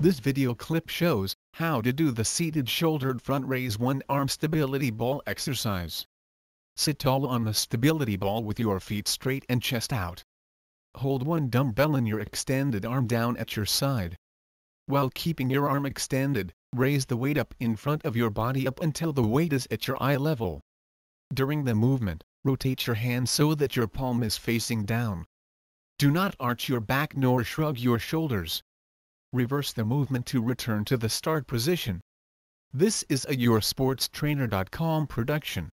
This video clip shows how to do the seated shouldered front raise one arm stability ball exercise. Sit tall on the stability ball with your feet straight and chest out. Hold one dumbbell in your extended arm down at your side. While keeping your arm extended, raise the weight up in front of your body up until the weight is at your eye level. During the movement, rotate your hand so that your palm is facing down. Do not arch your back nor shrug your shoulders reverse the movement to return to the start position. This is a YourSportsTrainer.com production.